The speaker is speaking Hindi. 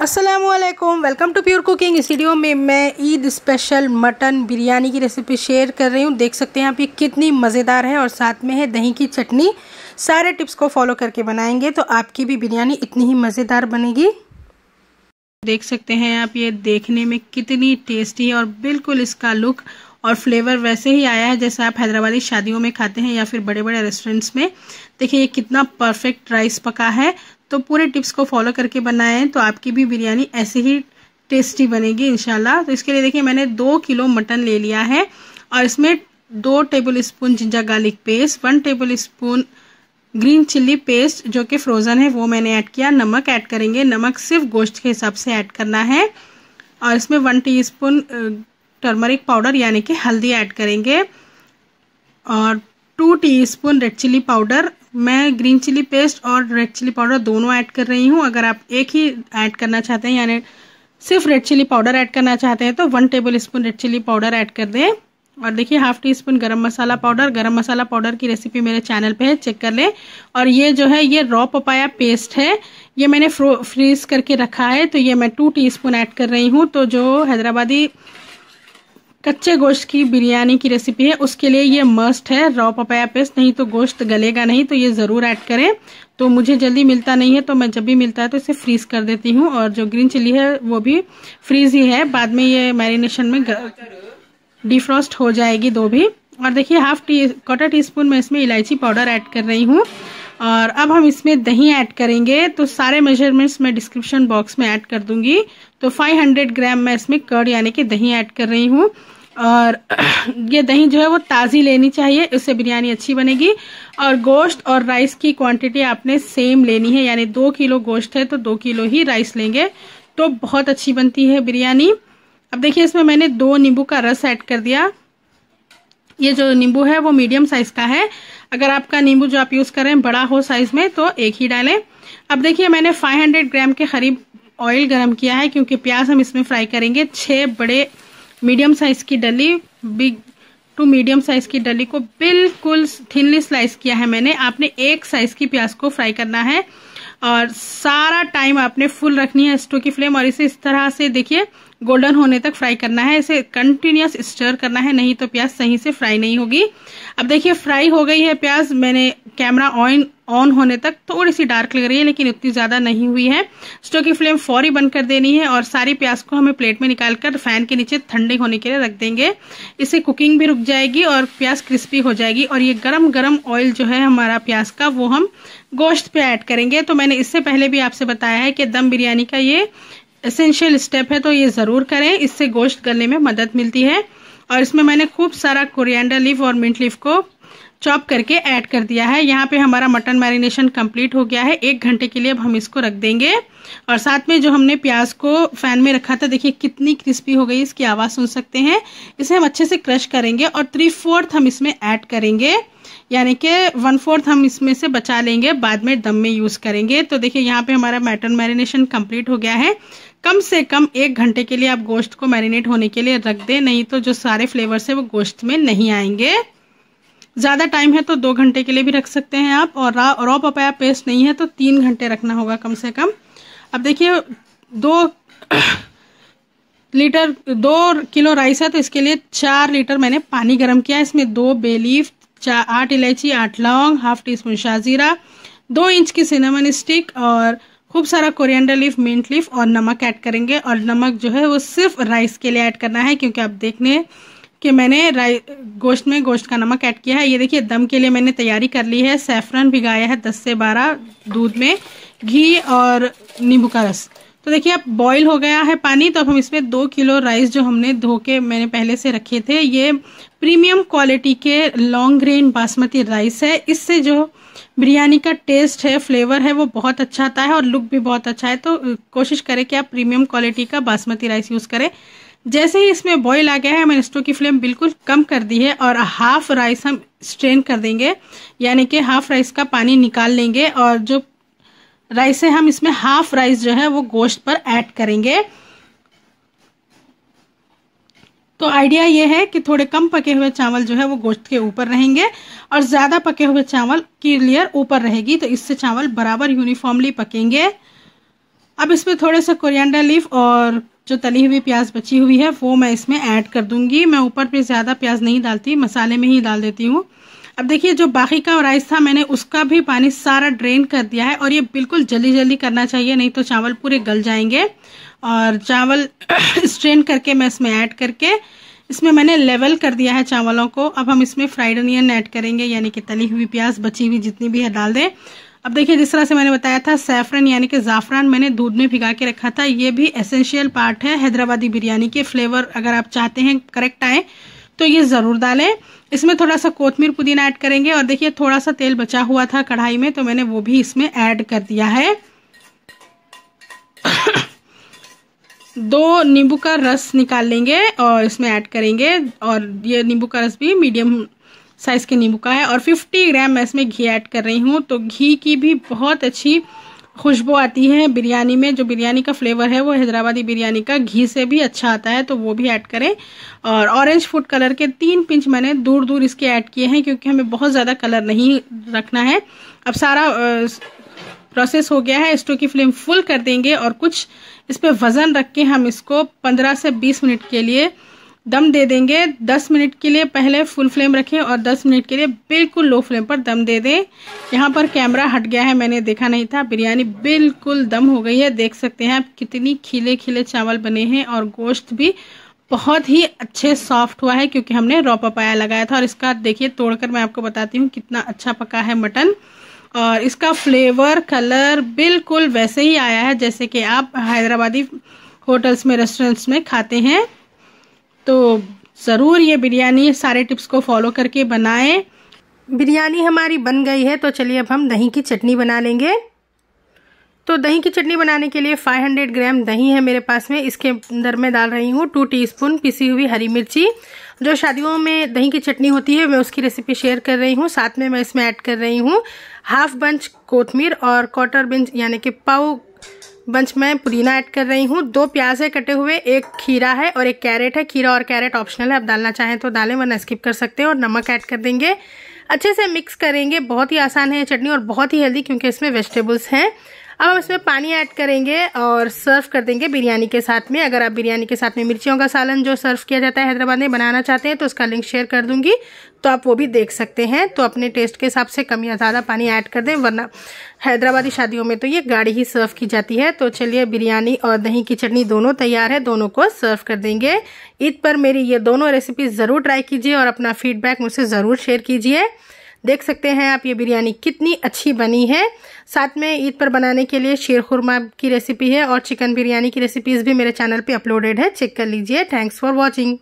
Aslam welcome to pure cooking इस वीडियो में मैं ईद स्पेशल मटन बिरयानी की रेसिपी शेयर कर रही हूँ देख सकते हैं आप ये कितनी मज़ेदार है और साथ में है दही की चटनी सारे टिप्स को फॉलो करके बनाएंगे तो आपकी भी बिरयानी इतनी ही मज़ेदार बनेगी देख सकते हैं आप ये देखने में कितनी टेस्टी है और बिल्कुल इसका लुक और फ्लेवर वैसे ही आया है जैसे आप हैदराबादी शादियों में खाते हैं या फिर बड़े बड़े रेस्टोरेंट्स में देखिए ये कितना परफेक्ट राइस पका है तो पूरे टिप्स को फॉलो करके बनाएं तो आपकी भी बिरयानी ऐसे ही टेस्टी बनेगी इनशाला तो इसके लिए देखिए मैंने दो किलो मटन ले लिया है और इसमें दो tablespoon ginger garlic paste one tablespoon green chilli paste जो कि फ्रोज़न है वो मैंने ऐड किया नमक ऐड करेंगे नमक सिर्फ गोश्त के हिसाब से ऐड करना है और इसमें वन टीस्पून टर्मरिक पाउडर यानी कि हल्दी ऐड करेंगे और two teaspoon red chilli powder मैं ग्रीन चिली पेस्ट और रेड चिली पाउडर दोनों ऐड कर रही हूँ अगर आप एक ही ऐड करना चाहते हैं यानी सिर्फ रेड चिली पाउडर ऐड करना चाहते हैं तो one tablespoon red chilli powder add कर दें और देखिए हाफ टी स्पून गरम मसाला पाउडर गरम मसाला पाउडर की रेसिपी मेरे चैनल पे है चेक कर लें और ये जो है ये रॉ पपाया पेस्ट है ये मैंने फ्रीज करके रखा है तो ये मैं टू टीस्पून ऐड कर रही हूँ तो जो हैदराबादी कच्चे गोश्त की बिरयानी की रेसिपी है उसके लिए ये मस्ट है रॉ पपाया पेस्ट नहीं तो गोश्त गलेगा नहीं तो ये ज़रूर ऐड करें तो मुझे जल्दी मिलता नहीं है तो मैं जब भी मिलता है तो इसे फ्रीज़ कर देती हूँ और जो ग्रीन चिली है वो भी फ्रीज ही है बाद में ये मैरिनेशन में डिफ्रॉस्ट हो जाएगी दो भी और देखिए half tea quarter teaspoon मैं इसमें इलायची पाउडर ऐड कर रही हूँ और अब हम इसमें दही ऐड करेंगे तो सारे मेजरमेंट्स मैं डिस्क्रिप्शन बॉक्स में ऐड कर दूंगी तो 500 ग्राम मैं इसमें कर्ड यानी कि दही ऐड कर रही हूँ और ये दही जो है वो ताज़ी लेनी चाहिए इससे बिरयानी अच्छी बनेगी और गोश्त और राइस की क्वांटिटी आपने सेम लेनी है यानी दो किलो गोश्त है तो दो किलो ही राइस लेंगे तो बहुत अच्छी बनती है बिरयानी अब देखिए इसमें मैंने दो नींबू का रस ऐड कर दिया ये जो नींबू है वो मीडियम साइज का है अगर आपका नींबू जो आप यूज़ करें बड़ा हो साइज में तो एक ही डालें अब देखिए मैंने 500 ग्राम के करीब ऑयल गरम किया है क्योंकि प्याज हम इसमें फ्राई करेंगे छः बड़े मीडियम साइज़ की डली बिग टू मीडियम साइज़ की डली को बिल्कुल थिनली स्लाइस किया है मैंने आपने एक साइज़ की प्याज को फ्राई करना है और सारा टाइम आपने फुल रखनी है स्टो की फ्लेम और इसे इस तरह से देखिए गोल्डन होने तक फ्राई करना है इसे कंटिन्यूस स्टर करना है नहीं तो प्याज सही से फ्राई नहीं होगी अब देखिए फ्राई हो गई है प्याज मैंने कैमरा ऑन ऑन होने तक थोड़ी सी डार्क लग रही है लेकिन उतनी ज़्यादा नहीं हुई है स्टोव की फ्लेम फौरी बंद कर देनी है और सारी प्याज को हमें प्लेट में निकाल कर फैन के नीचे ठंडे होने के लिए रख देंगे इससे कुकिंग भी रुक जाएगी और प्याज क्रिस्पी हो जाएगी और ये गरम गरम ऑयल जो है हमारा प्याज का वो हम गोश्त पे ऐड करेंगे तो मैंने इससे पहले भी आपसे बताया है कि दम बिरयानी का ये एसेंशियल स्टेप है तो ये ज़रूर करें इससे गोश्त गलने में मदद मिलती है और इसमें मैंने खूब सारा कोरिएंडर लीफ और मिंट लीफ को चॉप करके ऐड कर दिया है यहाँ पे हमारा मटन मैरिनेशन कंप्लीट हो गया है एक घंटे के लिए अब हम इसको रख देंगे और साथ में जो हमने प्याज को फैन में रखा था देखिए कितनी क्रिस्पी हो गई इसकी आवाज़ सुन सकते हैं इसे हम अच्छे से क्रश करेंगे और थ्री फोर्थ हम इसमें ऐड करेंगे यानी कि वन फोर्थ हम इसमें से बचा लेंगे बाद में दम में यूज़ करेंगे तो देखिए यहाँ पे हमारा मटन मैरिनेशन कंप्लीट हो गया है कम से कम एक घंटे के लिए आप गोश्त को मैरिनेट होने के लिए रख दें नहीं तो जो सारे फ्लेवर्स है वो गोश्त में नहीं आएंगे ज़्यादा टाइम है तो दो घंटे के लिए भी रख सकते हैं आप और रा रॉ पपाया पेस्ट नहीं है तो तीन घंटे रखना होगा कम से कम अब देखिए दो लीटर दो किलो राइस है तो इसके लिए चार लीटर मैंने पानी गर्म किया इसमें दो बेलीफ चार आठ इलायची आठ लौंग हाफ टी स्पून शाजीरा दो इंच की सिनेमन स्टिक और खूब सारा कोरिएंडर लीफ मिंट लीफ और नमक ऐड करेंगे और नमक जो है वो सिर्फ राइस के लिए ऐड करना है क्योंकि आप देखने कि मैंने राइ गोश्त में गोश्त का नमक ऐड किया है ये देखिए दम के लिए मैंने तैयारी कर ली है सेफ्रन भिगाया है 10 से 12 दूध में घी और नींबू का रस तो देखिए अब बॉईल हो गया है पानी तो अब हम इसमें दो किलो राइस जो हमने धो के मैंने पहले से रखे थे ये प्रीमियम क्वालिटी के लॉन्ग ग्रेन बासमती राइस है इससे जो बिरयानी का टेस्ट है फ्लेवर है वो बहुत अच्छा आता है और लुक भी बहुत अच्छा है तो कोशिश करें कि आप प्रीमियम क्वालिटी का बासमती राइस यूज़ करें जैसे ही इसमें बॉईल आ गया है मैंने स्टोव की फ्लेम बिल्कुल कम कर दी है और हाफ राइस हम स्ट्रेन कर देंगे यानी कि हाफ राइस का पानी निकाल लेंगे और जो राइस है हम इसमें हाफ राइस जो है वो गोश्त पर ऐड करेंगे तो आइडिया ये है कि थोड़े कम पके हुए चावल जो है वो गोश्त के ऊपर रहेंगे और ज़्यादा पके हुए चावल की लेयर ऊपर रहेगी तो इससे चावल बराबर यूनिफॉर्मली पकेंगे अब इसमें थोड़े से कोरिएंडर लीफ और जो तली हुई प्याज बची हुई है वो मैं इसमें ऐड कर दूंगी मैं ऊपर पे ज़्यादा प्याज नहीं डालती मसाले में ही डाल देती हूँ अब देखिए जो बाकी का राइस था मैंने उसका भी पानी सारा ड्रेन कर दिया है और ये बिल्कुल जल्दी जल्दी करना चाहिए नहीं तो चावल पूरे गल जाएंगे और चावल स्ट्रेन करके मैं इसमें ऐड करके इसमें मैंने लेवल कर दिया है चावलों को अब हम इसमें फ्राइड अनियन ऐड करेंगे यानी कि तली हुई प्याज बची हुई जितनी भी है डाल दें अब देखिए जिस तरह से मैंने बताया था सैफरन यानी कि ज़ाफ़रान मैंने दूध में भिगा के रखा था ये भी एसेंशियल पार्ट है हैदराबादी बिरयानी के फ्लेवर अगर आप चाहते हैं करेक्ट आए तो ये ज़रूर डालें इसमें थोड़ा सा कोथमीर पुदीना ऐड करेंगे और देखिए थोड़ा सा तेल बचा हुआ था कढ़ाई में तो मैंने वो भी इसमें ऐड कर दिया है दो नींबू का रस निकाल लेंगे और इसमें ऐड करेंगे और ये नींबू का रस भी मीडियम साइज़ के नींबू का है और 50 ग्राम मैं इसमें घी ऐड कर रही हूँ तो घी की भी बहुत अच्छी खुशबू आती है बिरयानी में जो बिरयानी का फ्लेवर है वो हैदराबादी बिरयानी का घी से भी अच्छा आता है तो वो भी ऐड करें और ऑरेंज फूड कलर के तीन पिंच मैंने दूर दूर इसके ऐड किए हैं क्योंकि हमें बहुत ज़्यादा कलर नहीं रखना है अब सारा प्रोसेस हो गया है स्टोव की फ्लेम फुल कर देंगे और कुछ इस पर वज़न रख के हम इसको 15 से 20 मिनट के लिए दम दे देंगे 10 मिनट के लिए पहले फुल फ्लेम रखें और 10 मिनट के लिए बिल्कुल लो फ्लेम पर दम दे दें यहाँ पर कैमरा हट गया है मैंने देखा नहीं था बिरयानी बिल्कुल दम हो गई है देख सकते हैं आप कितनी खिले खिले चावल बने हैं और गोश्त भी बहुत ही अच्छे सॉफ्ट हुआ है क्योंकि हमने रॉ पपाया लगाया था और इसका देखिए तोड़कर मैं आपको बताती हूँ कितना अच्छा पका है मटन और इसका फ्लेवर कलर बिल्कुल वैसे ही आया है जैसे कि आप हैदराबादी होटल्स में रेस्टोरेंट्स में खाते हैं तो ज़रूर ये बिरयानी सारे टिप्स को फॉलो करके बनाएं बिरयानी हमारी बन गई है तो चलिए अब हम दही की चटनी बना लेंगे तो दही की चटनी बनाने के लिए 500 ग्राम दही है मेरे पास में इसके अंदर मैं डाल रही हूँ टू टीस्पून पिसी हुई हरी मिर्ची जो शादियों में दही की चटनी होती है मैं उसकी रेसिपी शेयर कर रही हूँ साथ में मैं इसमें ऐड कर रही हूँ हाफ बंच कोथमीर और क्वार्टर बंच यानी कि पाव बंच में पुदीना ऐड कर रही हूँ दो प्याज है कटे हुए एक खीरा है और एक कैरेट है खीरा और कैरेट ऑप्शनल है आप डालना चाहें तो डालें वरना स्किप कर सकते हैं और नमक ऐड कर देंगे अच्छे से मिक्स करेंगे बहुत ही आसान है चटनी और बहुत ही हेल्दी क्योंकि इसमें वेजिटेबल्स हैं अब हम इसमें पानी ऐड करेंगे और सर्व कर देंगे बिरयानी के साथ में अगर आप बिरयानी के साथ में मिर्चियों का सालन जो सर्व किया जाता है हैदराबाद में बनाना चाहते हैं तो उसका लिंक शेयर कर दूंगी तो आप वो भी देख सकते हैं तो अपने टेस्ट के हिसाब से कम या ज़्यादा पानी ऐड कर दें वरना हैदराबादी शादियों में तो ये गाड़ी ही सर्व की जाती है तो चलिए बिरयानी और दही की चटनी दोनों तैयार है दोनों को सर्व कर देंगे ईद पर मेरी ये दोनों रेसिपी ज़रूर ट्राई कीजिए और अपना फीडबैक मुझसे ज़रूर शेयर कीजिए देख सकते हैं आप ये बिरयानी कितनी अच्छी बनी है साथ में ईद पर बनाने के लिए शेर खुरमा की रेसिपी है और चिकन बिरयानी की रेसिपीज़ भी मेरे चैनल पे अपलोडेड है चेक कर लीजिए थैंक्स फॉर वॉचिंग